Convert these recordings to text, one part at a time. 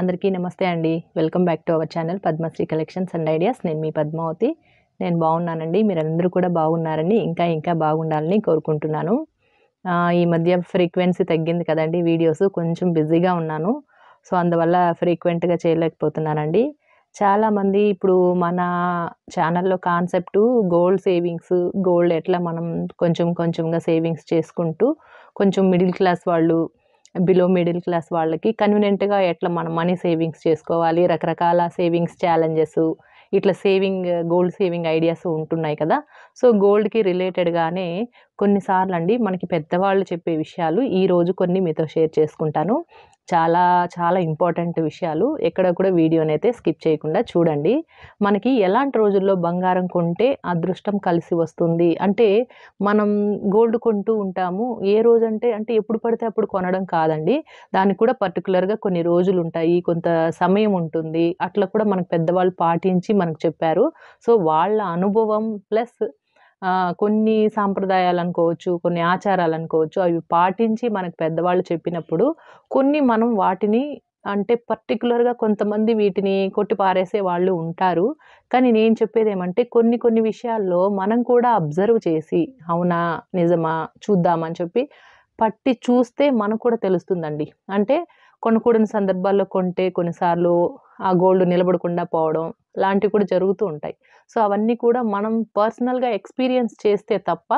అందరికీ నమస్తే అండి welcome back to our channel Padmasri collections and ideas నేను మీ పద్మావతి నేను బాగున్నానండి మీరందరూ కూడా బాగున్నారని ఇంకా ఇంకా బాగుండాలని కోరుకుంటున్నాను ఈ మధ్య ఫ్రీక్వెన్సీ తగ్గింది కదండి వీడియోస్ కొంచెం బిజీగా ఉన్నాను సో అందువల్ల ఫ్రీక్వెంట్గా చేయలేకపోతున్నానండి చాలామంది ఇప్పుడు మన ఛానల్లో కాన్సెప్టు గోల్డ్ సేవింగ్స్ గోల్డ్ ఎట్లా మనం కొంచెం కొంచెంగా సేవింగ్స్ చేసుకుంటూ కొంచెం మిడిల్ క్లాస్ వాళ్ళు బిలో మిడిల్ క్లాస్ వాళ్ళకి కన్వీనియంట్గా ఎట్లా మనం మనీ సేవింగ్స్ చేసుకోవాలి రకరకాల సేవింగ్స్ ఛాలెంజెస్ ఇట్లా సేవింగ్ గోల్డ్ సేవింగ్ ఐడియాస్ ఉంటున్నాయి కదా సో గోల్డ్కి రిలేటెడ్గానే కొన్నిసార్లు అండి మనకి పెద్దవాళ్ళు చెప్పే విషయాలు ఈరోజు కొన్ని మీతో షేర్ చేసుకుంటాను చాలా చాలా ఇంపార్టెంట్ విషయాలు ఎక్కడ కూడా వీడియోని అయితే స్కిప్ చేయకుండా చూడండి మనకి ఎలాంటి రోజుల్లో బంగారం కొంటే అదృష్టం కలిసి వస్తుంది అంటే మనం గోల్డ్ కొంటూ ఉంటాము ఏ రోజు అంటే అంటే ఎప్పుడు పడితే అప్పుడు కొనడం కాదండి దానికి కూడా పర్టికులర్గా కొన్ని రోజులు ఉంటాయి కొంత సమయం ఉంటుంది అట్లా కూడా మనకు పెద్దవాళ్ళు పాటించి మనకు చెప్పారు సో వాళ్ళ అనుభవం ప్లస్ కొన్ని సాంప్రదాయాలు అనుకోవచ్చు కొన్ని ఆచారాలు అనుకోవచ్చు అవి పాటించి మనకు పెద్దవాళ్ళు చెప్పినప్పుడు కొన్ని మనం వాటిని అంటే పర్టికులర్గా కొంతమంది వీటిని కొట్టి పారేసే వాళ్ళు ఉంటారు కానీ నేను చెప్పేది ఏమంటే కొన్ని కొన్ని విషయాల్లో మనం కూడా అబ్జర్వ్ చేసి అవునా నిజమా చూద్దామని చెప్పి పట్టి చూస్తే మనకు కూడా తెలుస్తుందండి అంటే కొనకూడని సందర్భాల్లో కొంటే కొన్నిసార్లు ఆ గోల్డ్ నిలబడకుండా పోవడం లాంటివి కూడా జరుగుతూ ఉంటాయి సో అవన్నీ కూడా మనం పర్సనల్గా ఎక్స్పీరియన్స్ చేస్తే తప్ప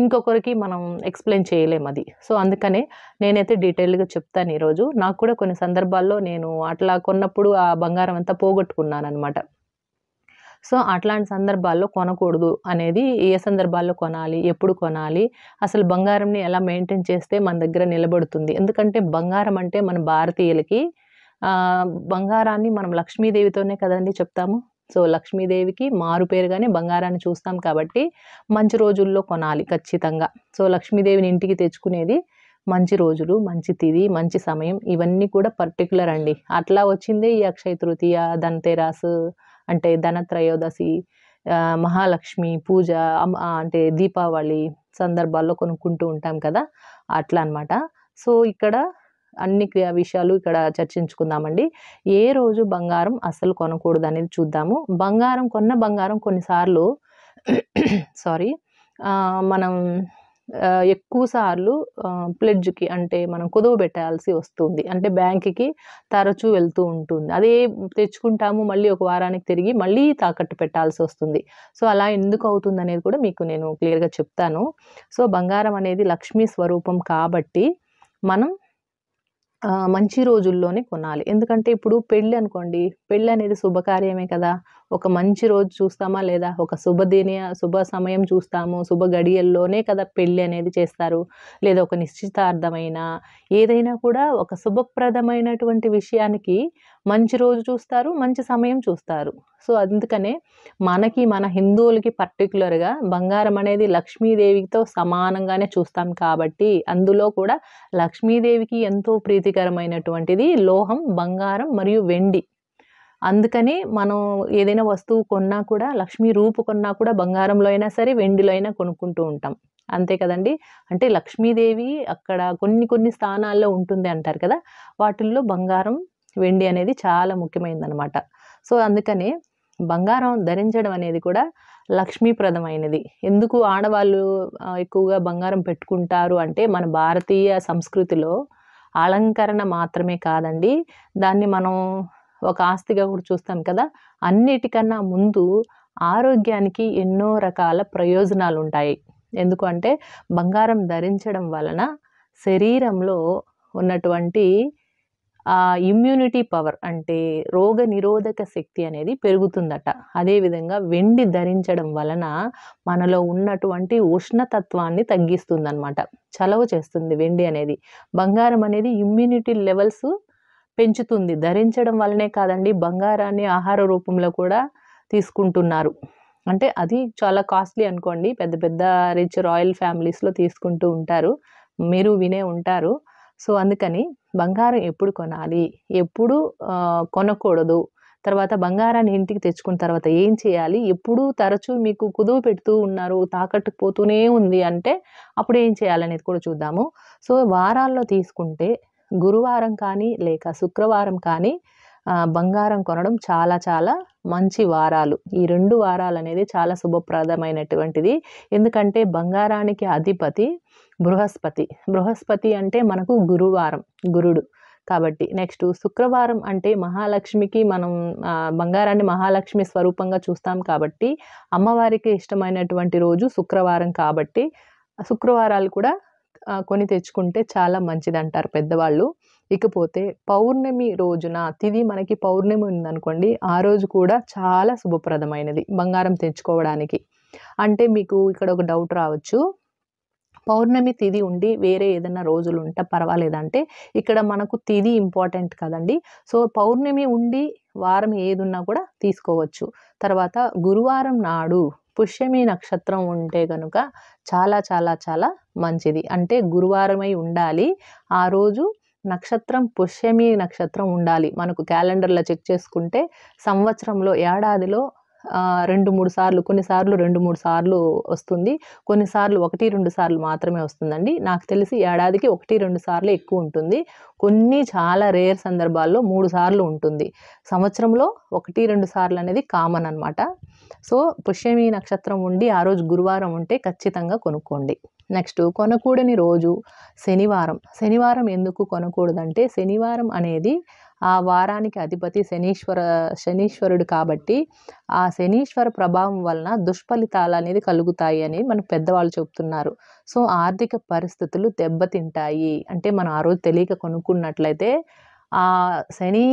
ఇంకొకరికి మనం ఎక్స్ప్లెయిన్ చేయలేం అది సో అందుకనే నేనైతే డీటెయిల్గా చెప్తాను ఈరోజు నాకు కూడా కొన్ని సందర్భాల్లో నేను అట్లా కొన్నప్పుడు ఆ బంగారం అంతా పోగొట్టుకున్నాను అనమాట సో అట్లాంటి సందర్భాల్లో కొనకూడదు అనేది ఏ సందర్భాల్లో కొనాలి ఎప్పుడు కొనాలి అసలు బంగారంని ఎలా మెయింటైన్ చేస్తే మన దగ్గర నిలబడుతుంది ఎందుకంటే బంగారం అంటే మన భారతీయులకి బంగారాన్ని మనం లక్ష్మీదేవితోనే కదండి చెప్తాము సో లక్ష్మీదేవికి మారు పేరుగానే బంగారాన్ని చూస్తాం కాబట్టి మంచి రోజుల్లో కొనాలి ఖచ్చితంగా సో లక్ష్మీదేవిని ఇంటికి తెచ్చుకునేది మంచి రోజులు మంచి తిది మంచి సమయం ఇవన్నీ కూడా పర్టికులర్ అండి అట్లా వచ్చిందే ఈ అక్షయ తృతీయ ధనతెరాస్ అంటే ధనత్రయోదశి మహాలక్ష్మి పూజ అంటే దీపావళి సందర్భాల్లో కొనుక్కుంటూ ఉంటాం కదా అట్లా అనమాట సో ఇక్కడ అన్ని క్రియా విషయాలు ఇక్కడ చర్చించుకుందామండి ఏ రోజు బంగారం అసలు కొనకూడదు అనేది చూద్దాము బంగారం కొన్న బంగారం కొన్నిసార్లు సారీ మనం ఎక్కువ సార్లు ప్లెడ్జ్కి అంటే మనం కుదువ పెట్టాల్సి వస్తుంది అంటే బ్యాంక్కి తరచూ వెళ్తూ ఉంటుంది అదే తెచ్చుకుంటాము మళ్ళీ ఒక వారానికి తిరిగి మళ్ళీ తాకట్టు పెట్టాల్సి వస్తుంది సో అలా ఎందుకు అవుతుంది అనేది కూడా మీకు నేను క్లియర్గా చెప్తాను సో బంగారం అనేది లక్ష్మీ స్వరూపం కాబట్టి మనం మంచి రోజుల్లోనే కొనాలి ఎందుకంటే ఇప్పుడు పెళ్ళి అనుకోండి పెళ్ళి అనేది శుభకార్యమే కదా ఒక మంచి రోజు చూస్తామా లేదా ఒక శుభదిన శుభ సమయం చూస్తాము శుభ గడియల్లోనే కదా పెళ్ళి అనేది చేస్తారు లేదా ఒక నిశ్చితార్థమైన ఏదైనా కూడా ఒక శుభప్రదమైనటువంటి విషయానికి మంచి రోజు చూస్తారు మంచి సమయం చూస్తారు సో అందుకనే మనకి మన హిందువులకి పర్టికులర్గా బంగారం అనేది లక్ష్మీదేవితో సమానంగానే చూస్తాం కాబట్టి అందులో కూడా లక్ష్మీదేవికి ఎంతో ప్రీతికరమైనటువంటిది లోహం బంగారం మరియు వెండి అందుకని మనం ఏదైనా వస్తువు కొన్నా కూడా లక్ష్మీ రూపు కొన్నా కూడా బంగారంలో అయినా సరే వెండిలో అయినా కొనుక్కుంటూ ఉంటాం అంతే కదండి అంటే లక్ష్మీదేవి అక్కడ కొన్ని కొన్ని స్థానాల్లో ఉంటుంది అంటారు కదా వాటిల్లో బంగారం వెండి అనేది చాలా ముఖ్యమైనదనమాట సో అందుకని బంగారం ధరించడం అనేది కూడా లక్ష్మీప్రదమైనది ఎందుకు ఆడవాళ్ళు ఎక్కువగా బంగారం పెట్టుకుంటారు అంటే మన భారతీయ సంస్కృతిలో అలంకరణ మాత్రమే కాదండి దాన్ని మనం ఒక ఆస్తిగా కూడా చూస్తాం కదా అన్నిటికన్నా ముందు ఆరోగ్యానికి ఎన్నో రకాల ప్రయోజనాలు ఉంటాయి ఎందుకంటే బంగారం ధరించడం వలన శరీరంలో ఉన్నటువంటి ఆ ఇమ్యూనిటీ పవర్ అంటే రోగ నిరోధక శక్తి అనేది పెరుగుతుందట అదేవిధంగా వెండి ధరించడం వలన మనలో ఉన్నటువంటి ఉష్ణతత్వాన్ని తగ్గిస్తుందన్నమాట చలవ చేస్తుంది వెండి అనేది బంగారం అనేది ఇమ్యూనిటీ లెవెల్స్ పెంచుతుంది ధరించడం వలనే కాదండి బంగారాన్ని ఆహార రూపంలో కూడా తీసుకుంటున్నారు అంటే అది చాలా కాస్ట్లీ అనుకోండి పెద్ద పెద్ద రిచ్ రాయల్ ఫ్యామిలీస్లో తీసుకుంటూ ఉంటారు మీరు వినే ఉంటారు సో అందుకని బంగారం ఎప్పుడు కొనాలి ఎప్పుడు కొనకూడదు తర్వాత బంగారాన్ని ఇంటికి తెచ్చుకున్న తర్వాత ఏం చేయాలి ఎప్పుడు తరచూ మీకు కుదువు పెడుతూ ఉన్నారు తాకట్టు పోతూనే ఉంది అంటే అప్పుడు ఏం చేయాలనేది కూడా చూద్దాము సో వారాల్లో తీసుకుంటే గురువారం కానీ లేక శుక్రవారం కానీ బంగారం కొనడం చాలా చాలా మంచి వారాలు ఈ రెండు వారాలు అనేది చాలా శుభప్రదమైనటువంటిది ఎందుకంటే బంగారానికి అధిపతి బృహస్పతి బృహస్పతి అంటే మనకు గురువారం గురుడు కాబట్టి నెక్స్ట్ శుక్రవారం అంటే మహాలక్ష్మికి మనం బంగారాన్ని మహాలక్ష్మి స్వరూపంగా చూస్తాం కాబట్టి అమ్మవారికి ఇష్టమైనటువంటి రోజు శుక్రవారం కాబట్టి శుక్రవారాలు కూడా కొని తెచ్చుకుంటే చాలా మంచిది అంటారు పెద్దవాళ్ళు ఇకపోతే పౌర్ణమి రోజున తిది మనకి పౌర్ణమి ఉందనుకోండి ఆ రోజు కూడా చాలా శుభప్రదమైనది బంగారం తెచ్చుకోవడానికి అంటే మీకు ఇక్కడ ఒక డౌట్ రావచ్చు పౌర్ణమి తిది ఉండి వేరే ఏదైనా రోజులు ఉంటే పర్వాలేదంటే ఇక్కడ మనకు తిది ఇంపార్టెంట్ కదండి సో పౌర్ణమి ఉండి వారం ఏది ఉన్నా కూడా తీసుకోవచ్చు తర్వాత గురువారం నాడు పుష్యమి నక్షత్రం ఉంటే కనుక చాలా చాలా చాలా మంచిది అంటే గురువారమై ఉండాలి ఆ రోజు నక్షత్రం పుష్యమి నక్షత్రం ఉండాలి మనకు క్యాలెండర్లో చెక్ చేసుకుంటే సంవత్సరంలో ఏడాదిలో రెండు మూడు సార్లు కొన్నిసార్లు రెండు మూడు సార్లు వస్తుంది కొన్నిసార్లు ఒకటి రెండు సార్లు మాత్రమే వస్తుందండి నాకు తెలిసి ఏడాదికి ఒకటి రెండు సార్లు ఎక్కువ ఉంటుంది కొన్ని చాలా రేర్ సందర్భాల్లో మూడు సార్లు ఉంటుంది సంవత్సరంలో ఒకటి రెండు సార్లు అనేది కామన్ అనమాట సో పుష్యమి నక్షత్రం ఉండి ఆ రోజు గురువారం ఉంటే ఖచ్చితంగా కొనుక్కోండి నెక్స్ట్ కొనకూడని రోజు శనివారం శనివారం ఎందుకు కొనకూడదంటే శనివారం అనేది ఆ వారానికి అధిపతి శనీశ్వర శనీశ్వరుడు కాబట్టి ఆ శనీశ్వర ప్రభావం వలన దుష్ఫలితాలు అనేది కలుగుతాయి అని మన పెద్దవాళ్ళు చెప్తున్నారు సో ఆర్థిక పరిస్థితులు దెబ్బతింటాయి అంటే మనం ఆ రోజు తెలియక కొనుక్కున్నట్లయితే ఆ శని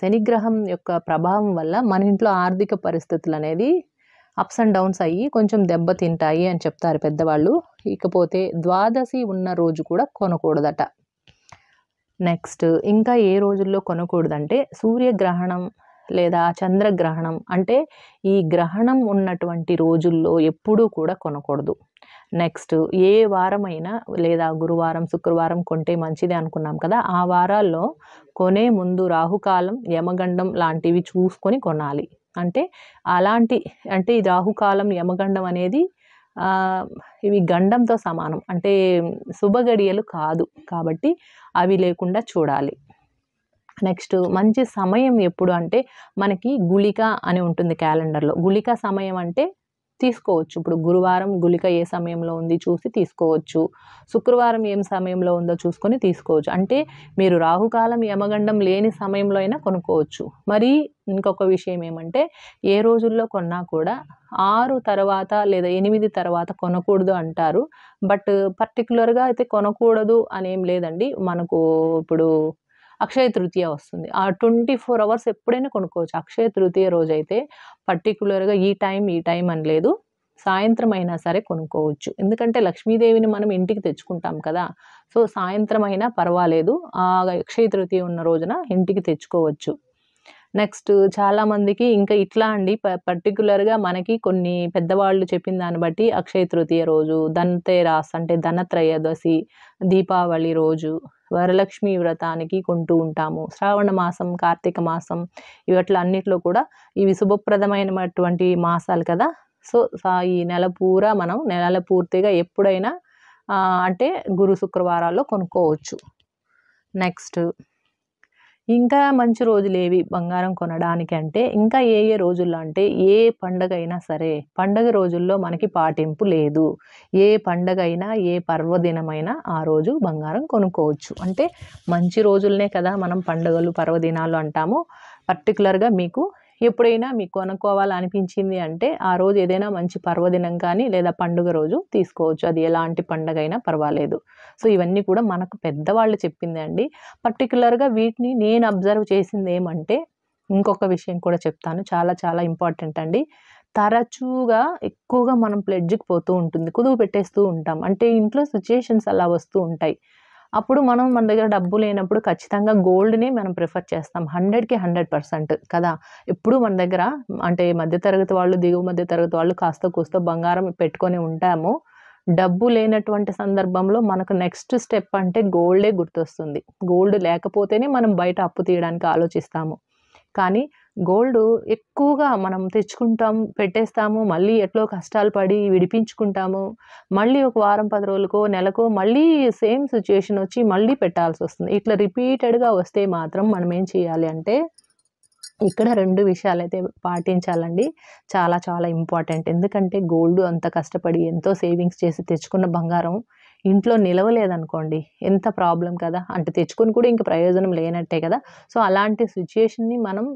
శనిగ్రహం యొక్క ప్రభావం వల్ల మన ఇంట్లో ఆర్థిక పరిస్థితులు అనేది అప్స్ అండ్ డౌన్స్ అయ్యి కొంచెం దెబ్బతింటాయి అని చెప్తారు పెద్దవాళ్ళు ఇకపోతే ద్వాదశి ఉన్న రోజు కూడా కొనకూడదట నెక్స్ట్ ఇంకా ఏ రోజుల్లో కొనకూడదంటే సూర్యగ్రహణం లేదా చంద్రగ్రహణం అంటే ఈ గ్రహణం ఉన్నటువంటి రోజుల్లో ఎప్పుడూ కూడా కొనకూడదు నెక్స్ట్ ఏ వారమైనా లేదా గురువారం శుక్రవారం కొంటే మంచిది అనుకున్నాం కదా ఆ వారాల్లో కొనే ముందు రాహుకాలం యమగండం లాంటివి చూసుకొని కొనాలి అంటే అలాంటి అంటే ఈ రాహుకాలం యమగండం అనేది ఇవి గండంతో సమానం అంటే శుభగడియలు కాదు కాబట్టి అవి లేకుండా చూడాలి నెక్స్ట్ మంచి సమయం ఎప్పుడు అంటే మనకి గుళిక అని ఉంటుంది క్యాలెండర్లో గుళిక సమయం అంటే తీసుకోవచ్చు ఇప్పుడు గురువారం గుళిక ఏ సమయంలో ఉంది చూసి తీసుకోవచ్చు శుక్రవారం ఏం సమయంలో ఉందో చూసుకొని తీసుకోవచ్చు అంటే మీరు రాహుకాలం యమగండం లేని సమయంలో అయినా కొనుక్కోవచ్చు మరి ఇంకొక విషయం ఏమంటే ఏ రోజుల్లో కొన్నా కూడా ఆరు తర్వాత లేదా ఎనిమిది తర్వాత కొనకూడదు అంటారు బట్ పర్టికులర్గా అయితే కొనకూడదు అని ఏం లేదండి మనకు ఇప్పుడు అక్షయ తృతీయ వస్తుంది ఆ ట్వంటీ ఫోర్ అవర్స్ ఎప్పుడైనా కొనుక్కోవచ్చు అక్షయ తృతీయ రోజు అయితే పర్టికులర్గా ఈ టైం ఈ టైం అని లేదు సాయంత్రం అయినా సరే కొనుక్కోవచ్చు ఎందుకంటే లక్ష్మీదేవిని మనం ఇంటికి తెచ్చుకుంటాం కదా సో సాయంత్రం అయినా పర్వాలేదు ఆ అక్షయ తృతీయ ఉన్న రోజున ఇంటికి తెచ్చుకోవచ్చు నెక్స్ట్ చాలామందికి ఇంకా ఇట్లా అండి పర్టికులర్గా మనకి కొన్ని పెద్దవాళ్ళు చెప్పిన దాన్ని బట్టి అక్షయ తృతీయ రోజు రాస్ అంటే ధనత్రయోదశి దీపావళి రోజు వరలక్ష్మి వ్రతానికి కొంటూ ఉంటాము శ్రావణ మాసం కార్తీక మాసం ఇవట్ల అన్నిట్లో కూడా ఇవి శుభప్రదమైనటువంటి మాసాలు కదా సో ఈ నెల పూరా మనం నెల పూర్తిగా ఎప్పుడైనా అంటే గురు శుక్రవారాల్లో కొనుక్కోవచ్చు నెక్స్ట్ ఇంకా మంచి రోజులు ఏవి బంగారం కొనడానికి అంటే ఇంకా ఏ ఏ రోజుల్లో అంటే ఏ పండగ అయినా సరే పండగ రోజుల్లో మనకి పాటింపు లేదు ఏ పండగ అయినా ఏ పర్వదినమైనా ఆ రోజు బంగారం కొనుక్కోవచ్చు అంటే మంచి రోజులనే కదా మనం పండుగలు పర్వదినాలు అంటాము పర్టికులర్గా మీకు ఎప్పుడైనా మీకు కొనుక్కోవాలనిపించింది అంటే ఆ రోజు ఏదైనా మంచి పర్వదినం కానీ లేదా పండుగ రోజు తీసుకోవచ్చు అది ఎలాంటి పండుగ అయినా పర్వాలేదు సో ఇవన్నీ కూడా మనకు పెద్దవాళ్ళు చెప్పింది అండి పర్టికులర్గా వీటిని నేను అబ్జర్వ్ చేసింది ఏమంటే ఇంకొక విషయం కూడా చెప్తాను చాలా చాలా ఇంపార్టెంట్ అండి తరచుగా ఎక్కువగా మనం ప్లెడ్జ్కి పోతూ ఉంటుంది కుదువు పెట్టేస్తూ ఉంటాం అంటే ఇంట్లో సిచ్యుయేషన్స్ అలా వస్తూ ఉంటాయి అప్పుడు మనం మన దగ్గర డబ్బు లేనప్పుడు ఖచ్చితంగా గోల్డ్నే మనం ప్రిఫర్ చేస్తాం హండ్రెడ్కి హండ్రెడ్ పర్సెంట్ కదా ఎప్పుడు మన దగ్గర అంటే మధ్యతరగతి వాళ్ళు దిగువ మధ్యతరగతి వాళ్ళు కాస్త కూస్తో బంగారం పెట్టుకొని ఉంటాము డబ్బు లేనటువంటి సందర్భంలో మనకు నెక్స్ట్ స్టెప్ అంటే గోల్డే గుర్తొస్తుంది గోల్డ్ లేకపోతేనే మనం బయట అప్పు తీయడానికి ఆలోచిస్తాము కానీ గోల్డ్ ఎక్కువగా మనం తెచ్చుకుంటాం పెట్టేస్తాము మళ్ళీ ఎట్లో కష్టాలు పడి విడిపించుకుంటాము మళ్ళీ ఒక వారం పది రోజులకో నెలకో మళ్ళీ సేమ్ సిచ్యుయేషన్ వచ్చి మళ్ళీ పెట్టాల్సి వస్తుంది ఇట్లా రిపీటెడ్గా వస్తే మాత్రం మనం ఏం చేయాలి అంటే ఇక్కడ రెండు విషయాలు అయితే పాటించాలండి చాలా చాలా ఇంపార్టెంట్ ఎందుకంటే గోల్డ్ అంత కష్టపడి ఎంతో సేవింగ్స్ చేసి తెచ్చుకున్న బంగారం ఇంట్లో నిలవలేదనుకోండి ఎంత ప్రాబ్లం కదా అంటే తెచ్చుకొని కూడా ఇంక ప్రయోజనం లేనట్టే కదా సో అలాంటి సిచ్యుయేషన్ని మనం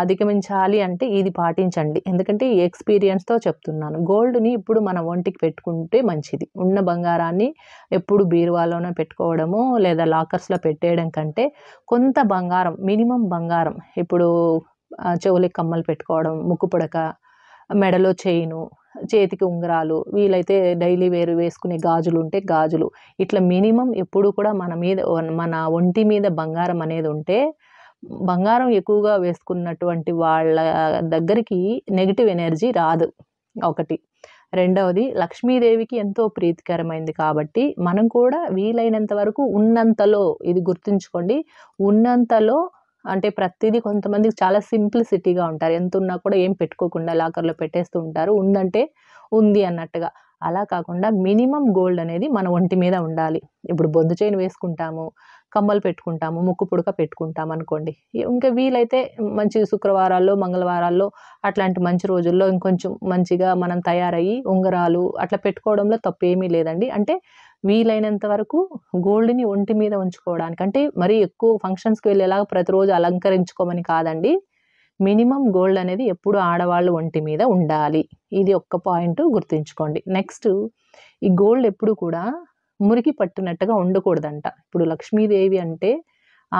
అధిగమించాలి అంటే ఇది పాటించండి ఎందుకంటే ఈ ఎక్స్పీరియన్స్తో చెప్తున్నాను గోల్డ్ని ఇప్పుడు మన ఒంటికి పెట్టుకుంటే మంచిది ఉన్న బంగారాన్ని ఎప్పుడు బీరువాలోనే పెట్టుకోవడము లేదా లాకర్స్లో పెట్టేయడం కంటే కొంత బంగారం మినిమం బంగారం ఇప్పుడు చెవులకి కమ్మలు పెట్టుకోవడం ముక్కు మెడలో చేయిను చేతికి ఉంగరాలు వీలైతే డైలీ వేరు వేసుకునే గాజులు ఉంటే గాజులు ఇట్లా మినిమం ఎప్పుడు కూడా మన మీద మన ఒంటి మీద బంగారం అనేది ఉంటే బంగారం ఎక్కువగా వేసుకున్నటువంటి వాళ్ళ దగ్గరికి నెగిటివ్ ఎనర్జీ రాదు ఒకటి రెండవది లక్ష్మీదేవికి ఎంతో ప్రీతికరమైంది కాబట్టి మనం కూడా వీలైనంత వరకు ఉన్నంతలో ఇది గుర్తుంచుకోండి ఉన్నంతలో అంటే ప్రతిదీ కొంతమందికి చాలా సింప్లిసిటీగా ఉంటారు ఎంత ఉన్నా కూడా ఏం పెట్టుకోకుండా లాకర్లో పెట్టేస్తూ ఉంటారు ఉందంటే ఉంది అన్నట్టుగా అలా కాకుండా మినిమం గోల్డ్ అనేది మన ఒంటి మీద ఉండాలి ఇప్పుడు బొందు చైన్ వేసుకుంటాము కమ్మలు పెట్టుకుంటాము ముక్కు పుడక పెట్టుకుంటాం అనుకోండి ఇంకా వీలైతే మంచి శుక్రవారాల్లో మంగళవారాల్లో అట్లాంటి మంచి రోజుల్లో ఇంకొంచెం మంచిగా మనం తయారయ్యి ఉంగరాలు అట్లా పెట్టుకోవడంలో తప్పేమీ లేదండి అంటే వీలైనంత వరకు గోల్డ్ని ఒంటి మీద ఉంచుకోవడానికి అంటే మరీ ఎక్కువ ఫంక్షన్స్కి వెళ్ళేలాగా ప్రతిరోజు అలంకరించుకోమని కాదండి మినిమం గోల్డ్ అనేది ఎప్పుడు ఆడవాళ్ళు ఒంటి మీద ఉండాలి ఇది ఒక్క పాయింట్ గుర్తుంచుకోండి నెక్స్ట్ ఈ గోల్డ్ ఎప్పుడు కూడా మురికి పట్టినట్టుగా ఉండకూడదంట ఇప్పుడు లక్ష్మీదేవి అంటే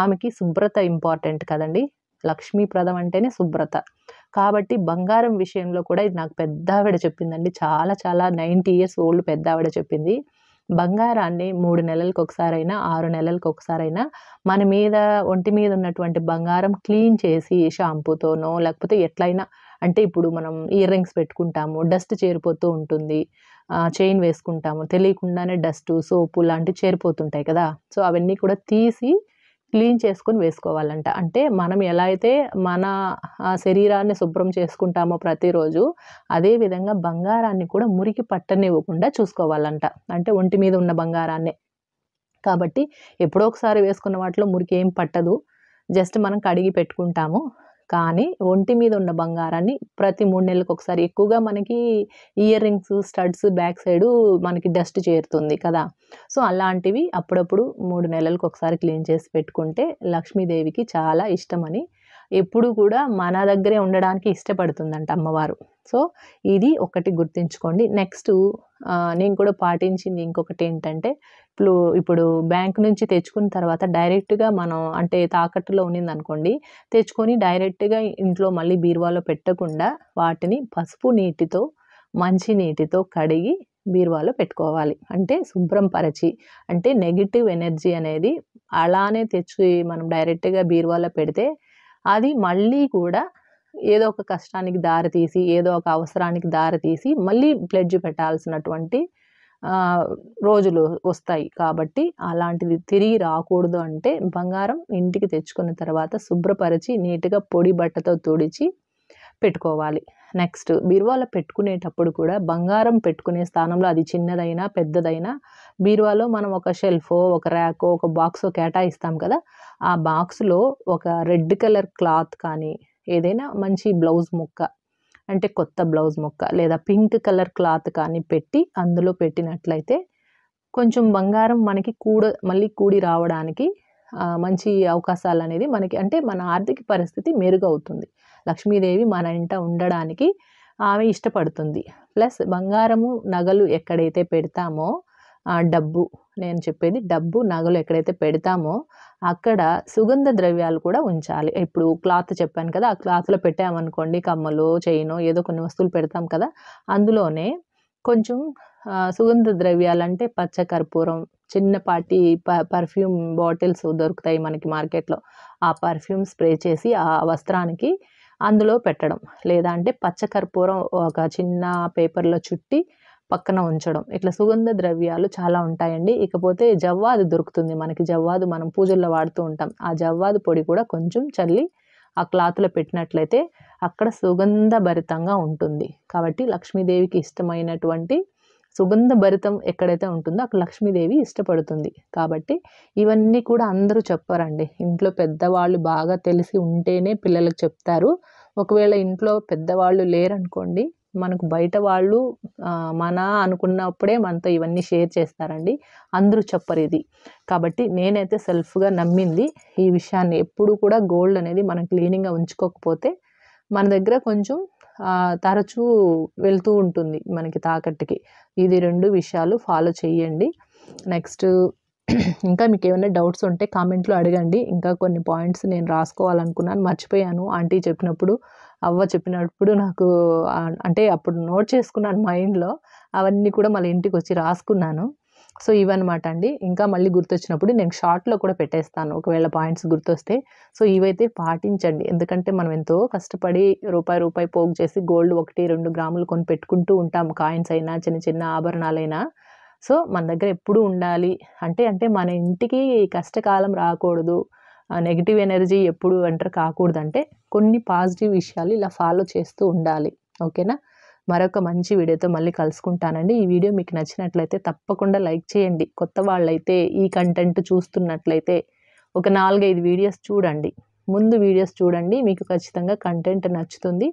ఆమెకి శుభ్రత ఇంపార్టెంట్ కదండి లక్ష్మీప్రదం అంటేనే శుభ్రత కాబట్టి బంగారం విషయంలో కూడా ఇది నాకు పెద్ద ఆవిడ చెప్పిందండి చాలా చాలా నైంటీ ఇయర్స్ ఓల్డ్ పెద్ద ఆవిడ చెప్పింది బంగారాన్ని మూడు నెలలకు ఒకసారైనా ఆరు నెలలకు ఒకసారైనా మన మీద ఒంటి మీద ఉన్నటువంటి బంగారం క్లీన్ చేసి షాంపూతోనో లేకపోతే ఎట్లయినా అంటే ఇప్పుడు మనం ఇయర్ రింగ్స్ పెట్టుకుంటాము డస్ట్ చేరిపోతూ ఉంటుంది చైన్ వేసుకుంటాము తెలియకుండానే డస్ట్ సోపు లాంటివి చేరిపోతుంటాయి కదా సో అవన్నీ కూడా తీసి క్లీన్ చేసుకొని వేసుకోవాలంట అంటే మనం ఎలా అయితే మన శరీరాన్ని శుభ్రం చేసుకుంటామో ప్రతిరోజు అదేవిధంగా బంగారాన్ని కూడా మురికి పట్టనివ్వకుండా చూసుకోవాలంట అంటే ఒంటి మీద ఉన్న బంగారాన్నే కాబట్టి ఎప్పుడో ఒకసారి వేసుకున్న వాటిలో మురికి ఏం పట్టదు జస్ట్ మనం కడిగి పెట్టుకుంటాము కానీ ఒంటి మీద ఉన్న బంగారాన్ని ప్రతి మూడు నెలలకు ఒకసారి ఎక్కువగా మనకి earrings studs back side మనకి డస్ట్ చేరుతుంది కదా సో అలాంటివి అప్పుడప్పుడు మూడు నెలలకు ఒకసారి క్లీన్ చేసి పెట్టుకుంటే లక్ష్మీదేవికి చాలా ఇష్టమని ఎప్పుడు కూడా మన దగ్గరే ఉండడానికి ఇష్టపడుతుందంట అమ్మవారు సో ఇది ఒకటి గుర్తుంచుకోండి నెక్స్ట్ నేను కూడా పాటించింది ఇంకొకటి ఏంటంటే ఇప్పుడు ఇప్పుడు బ్యాంక్ నుంచి తెచ్చుకున్న తర్వాత డైరెక్ట్గా మనం అంటే తాకట్టులో ఉన్నింది అనుకోండి తెచ్చుకొని డైరెక్ట్గా ఇంట్లో మళ్ళీ బీరువాలో పెట్టకుండా వాటిని పసుపు నీటితో మంచి నీటితో కడిగి బీరువాలో పెట్టుకోవాలి అంటే శుభ్రం పరచి అంటే నెగిటివ్ ఎనర్జీ అనేది అలానే తెచ్చి మనం డైరెక్ట్గా బీరువాలో పెడితే అది మళ్ళీ కూడా ఏదో ఒక కష్టానికి దారి తీసి ఏదో ఒక అవసరానికి దారి తీసి మళ్ళీ ప్లెడ్జ్ పెట్టాల్సినటువంటి రోజులు వస్తాయి కాబట్టి అలాంటిది తిరిగి రాకూడదు అంటే బంగారం ఇంటికి తెచ్చుకున్న తర్వాత శుభ్రపరిచి నీట్గా పొడి బట్టతో తుడిచి పెట్టుకోవాలి నెక్స్ట్ బీరువాలో పెట్టుకునేటప్పుడు కూడా బంగారం పెట్టుకునే స్థానంలో అది చిన్నదైనా పెద్దదైనా బీరువాలో మనం ఒక షెల్ఫో ఒక ర్యాకో ఒక బాక్సో కేటాయిస్తాం కదా ఆ బాక్స్లో ఒక రెడ్ కలర్ క్లాత్ కానీ ఏదైనా మంచి బ్లౌజ్ ముక్క అంటే కొత్త బ్లౌజ్ ముక్క లేదా పింక్ కలర్ క్లాత్ కానీ పెట్టి అందులో పెట్టినట్లయితే కొంచెం బంగారం మనకి కూడ మళ్ళీ కూడి రావడానికి మంచి అవకాశాలు అనేది మనకి అంటే మన ఆర్థిక పరిస్థితి మెరుగవుతుంది లక్ష్మీదేవి మన ఇంట ఉండడానికి ఆమె ఇష్టపడుతుంది ప్లస్ బంగారము నగలు ఎక్కడైతే పెడతామో డబ్బు నేను చెప్పేది డబ్బు నగలు ఎక్కడైతే పెడతామో అక్కడ సుగంధ ద్రవ్యాలు కూడా ఉంచాలి ఇప్పుడు క్లాత్ చెప్పాను కదా ఆ క్లాత్లో పెట్టామనుకోండి కమ్మలు చైను ఏదో కొన్ని వస్తువులు పెడతాం కదా అందులోనే కొంచెం సుగంధ ద్రవ్యాలంటే పచ్చ కర్పూరం చిన్నపాటి ప పర్ఫ్యూమ్ బాటిల్స్ దొరుకుతాయి మనకి మార్కెట్లో ఆ పర్ఫ్యూమ్ స్ప్రే చేసి ఆ వస్త్రానికి అందులో పెట్టడం లేదా అంటే పచ్చ కర్పూరం ఒక చిన్న పేపర్లో చుట్టి పక్కన ఉంచడం ఇట్లా సుగంధ ద్రవ్యాలు చాలా ఉంటాయండి ఇకపోతే జవ్వాది దొరుకుతుంది మనకి జవ్వాదు మనం పూజల్లో వాడుతూ ఉంటాం ఆ జవ్వాదు పొడి కూడా కొంచెం చల్లి ఆ క్లాత్లో పెట్టినట్లయితే అక్కడ సుగంధ భరితంగా ఉంటుంది కాబట్టి లక్ష్మీదేవికి ఇష్టమైనటువంటి సుగంధ భరితం ఎక్కడైతే ఉంటుందో అక్కడ లక్ష్మీదేవి ఇష్టపడుతుంది కాబట్టి ఇవన్నీ కూడా అందరూ చెప్పారండి ఇంట్లో పెద్దవాళ్ళు బాగా తెలిసి ఉంటేనే పిల్లలకు చెప్తారు ఒకవేళ ఇంట్లో పెద్దవాళ్ళు లేరనుకోండి మనకు బయట వాళ్ళు మన అనుకున్నప్పుడే మనతో ఇవన్నీ షేర్ చేస్తారండి అందరూ చెప్పరు ఇది కాబట్టి నేనైతే సెల్ఫ్గా నమ్మింది ఈ విషయాన్ని ఎప్పుడు కూడా గోల్డ్ అనేది మనం క్లీనింగ్గా ఉంచుకోకపోతే మన దగ్గర కొంచెం తరచూ వెళ్తూ ఉంటుంది మనకి తాకట్టుకి ఇది రెండు విషయాలు ఫాలో చేయండి నెక్స్ట్ ఇంకా మీకు ఏమైనా డౌట్స్ ఉంటే కామెంట్లో అడగండి ఇంకా కొన్ని పాయింట్స్ నేను రాసుకోవాలనుకున్నాను మర్చిపోయాను ఆంటీ చెప్పినప్పుడు అవ్వ చెప్పినప్పుడు నాకు అంటే అప్పుడు నోట్ చేసుకున్నాను మైండ్లో అవన్నీ కూడా మళ్ళీ ఇంటికి వచ్చి రాసుకున్నాను సో ఇవన్నమాట అండి ఇంకా మళ్ళీ గుర్తొచ్చినప్పుడు నేను షార్ట్లో కూడా పెట్టేస్తాను ఒకవేళ పాయింట్స్ గుర్తొస్తే సో ఇవైతే పాటించండి ఎందుకంటే మనం ఎంతో కష్టపడి రూపాయి రూపాయి పోగు చేసి గోల్డ్ ఒకటి రెండు గ్రాములు కొని పెట్టుకుంటూ ఉంటాం కాయిన్స్ అయినా చిన్న చిన్న ఆభరణాలైనా సో మన దగ్గర ఎప్పుడు ఉండాలి అంటే అంటే మన ఇంటికి కష్టకాలం రాకూడదు నెగిటివ్ ఎనర్జీ ఎప్పుడు ఎంటర్ కాకూడదంటే కొన్ని పాజిటివ్ విషయాలు ఇలా ఫాలో చేస్తూ ఉండాలి ఓకేనా మరొక మంచి వీడియోతో మళ్ళీ కలుసుకుంటానండి ఈ వీడియో మీకు నచ్చినట్లయితే తప్పకుండా లైక్ చేయండి కొత్త వాళ్ళైతే ఈ కంటెంట్ చూస్తున్నట్లయితే ఒక నాలుగైదు వీడియోస్ చూడండి ముందు వీడియోస్ చూడండి మీకు ఖచ్చితంగా కంటెంట్ నచ్చుతుంది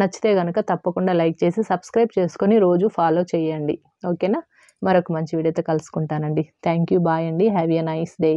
నచ్చితే కనుక తప్పకుండా లైక్ చేసి సబ్స్క్రైబ్ చేసుకొని రోజు ఫాలో చేయండి ఓకేనా మరొక మంచి వీడియోతో కలుసుకుంటానండి థ్యాంక్ యూ బాయ్ అండి హ్యావ్ ఎ నైస్ డే